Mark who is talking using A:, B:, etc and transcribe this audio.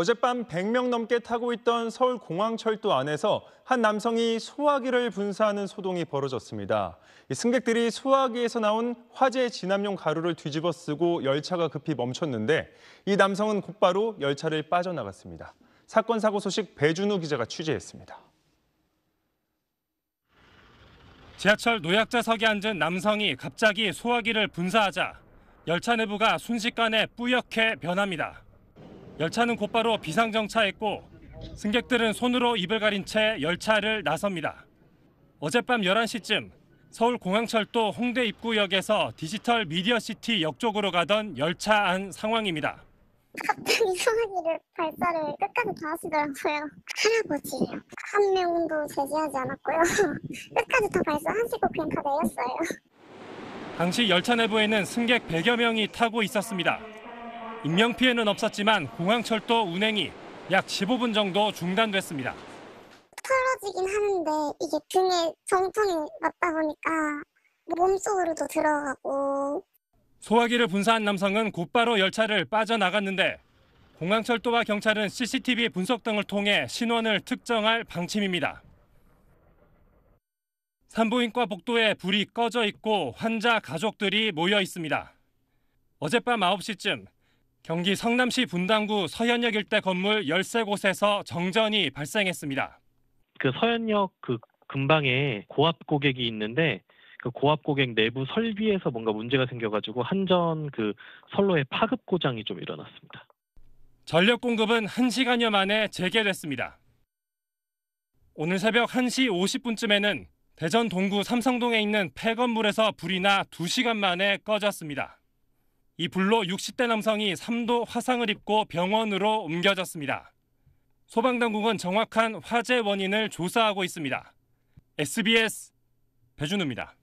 A: 어젯밤 100명 넘게 타고 있던 서울 공항철도 안에서 한 남성이 소화기를 분사하는 소동이 벌어졌습니다. 승객들이 소화기에서 나온 화재 진압용 가루를 뒤집어 쓰고 열차가 급히 멈췄는데 이 남성은 곧바로 열차를 빠져나갔습니다. 사건 사고 소식 배준우 기자가 취재했습니다.
B: 지하철 노약자석에 앉은 남성이 갑자기 소화기를 분사하자 열차 내부가 순식간에 뿌옇게 변합니다. 열차는 곧바로 비상정차했고 승객들은 손으로 입을 가린 채 열차를 나섭니다. 어젯밤 11시쯤 서울 공항철도 홍대 입구역에서 디지털 미디어시티 역 쪽으로 가던 열차 안 상황입니다. 갑자기 소나기를 발사를 끝까지 다 하시더라고요. 할아버지예요. 한 명도 제지하지
A: 않았고요. 끝까지 다 발사하시고 그냥 다 내렸어요.
B: 당시 열차 내부에는 승객 100여 명이 타고 있었습니다. 인명피해는 없었지만 공항철도 운행이 약 15분 정도 중단됐습니다. 털어지긴 하는데 이게 등에 정통이 맞다 보니까 몸속으로도 들어가고 소화기를 분사한 남성은 곧바로 열차를 빠져나갔는데 공항철도와 경찰은 CCTV 분석 등을 통해 신원을 특정할 방침입니다. 산부인과 복도에 불이 꺼져 있고 환자 가족들이 모여 있습니다. 어젯밤 9시쯤 경기 성남시 분당구 서현역 일대 건물 13곳에서 정전이 발생했습니다. 그 서현역 그 근방에 고압 고객이 있는데 그 고압 고객 내부 설비에서 뭔가 문제가 생겨가지고 한전 그 선로에 파급 고장이 좀 일어났습니다. 전력 공급은 1시간여 만에 재개됐습니다. 오늘 새벽 1시 50분쯤에는 대전 동구 삼성동에 있는 폐건물에서 불이 나 2시간 만에 꺼졌습니다. 이 불로 60대 남성이 3도 화상을 입고 병원으로 옮겨졌습니다. 소방당국은 정확한 화재 원인을 조사하고 있습니다.
A: SBS 배준우입니다.